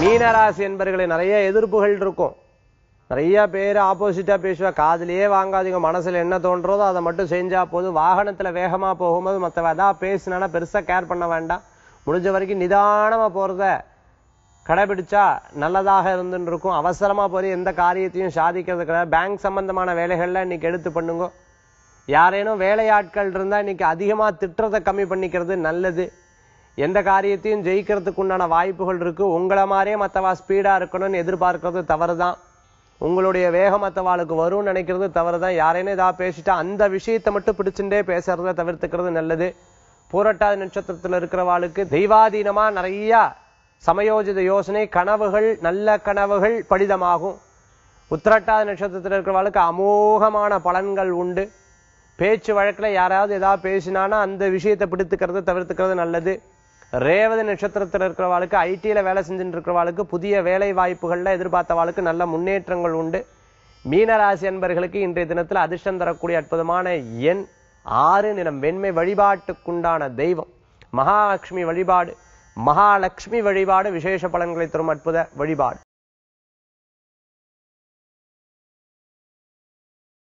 மீனராசி என்பர்களை நிறைய எதிர்ப்புகள் இருக்கும் நிறைய பேர் ஆப்போசிட்டா பேசுவா காதலியே வாங்காதீங்க மனசுல என்ன தோன்றதோ அதை மட்டும் செஞ்சா போதும் வாகனத்துல வேகமா போகும்போது மற்றவ அதான் பேசினா பெருசா கேர் பண்ண வேண்டாம் முடிஞ்ச வரைக்கும் நிதானமா போறத கடைபிடிச்சா நல்லதாக இருந்துன்னு இருக்கும் அவசரமா போய் எந்த காரியத்தையும் சாதிக்கிறது கிடையாது பேங்க் சம்பந்தமான வேலைகள்லாம் இன்னைக்கு எடுத்து பண்ணுங்க யாரேனும் வேலையாட்கள் இருந்தால் இன்னைக்கு அதிகமாக திட்டுறதை கம்மி பண்ணிக்கிறது நல்லது எந்த காரியத்தையும் ஜெயிக்கிறதுக்கு உண்டான வாய்ப்புகள் இருக்குது உங்களை மாதிரியே மற்றவா ஸ்பீடாக இருக்கணும்னு எதிர்பார்க்கறது தவறு தான் உங்களுடைய வேகம் மற்றவாளுக்கு வரும்னு நினைக்கிறது தவறு தான் யாரேன்னு ஏதாவது பேசிட்டா அந்த விஷயத்தை மட்டும் பிடிச்சுட்டே பேசுறத தவிர்த்துக்கிறது நல்லது பூரட்டாதி நட்சத்திரத்தில் இருக்கிறவாளுக்கு தெய்வாதீனமாக நிறையா சமயோஜித யோசனை கனவுகள் நல்ல கனவுகள் படிதமாகும் உத்திரட்டாதி நட்சத்திரத்தில் இருக்கிறவாளுக்கு அமோகமான பலன்கள் உண்டு பேச்சு வழக்கில் யாராவது ஏதாவது பேசினானா அந்த விஷயத்தை பிடித்துக்கிறது தவிர்த்துக்கிறது நல்லது ரேவதி நட்சத்திரத்தில் இருக்கிறவாளுக்கு ஐடியில் வேலை செஞ்சுட்டு இருக்கிறவாளுக்கு புதிய வேலை வாய்ப்புகளில் எதிர்பார்த்தவாளுக்கு நல்ல முன்னேற்றங்கள் உண்டு மீனராசி அன்பர்களுக்கு இன்றைய தினத்தில் அதிர்ஷ்டம் தரக்கூடிய அற்புதமான எண் ஆறு நிலம் வெண்மை வழிபாட்டுக்குண்டான தெய்வம் மகாலட்சுமி வழிபாடு மகாலட்சுமி வழிபாடு விசேஷ பலன்களை தரும் அற்புத வழிபாடு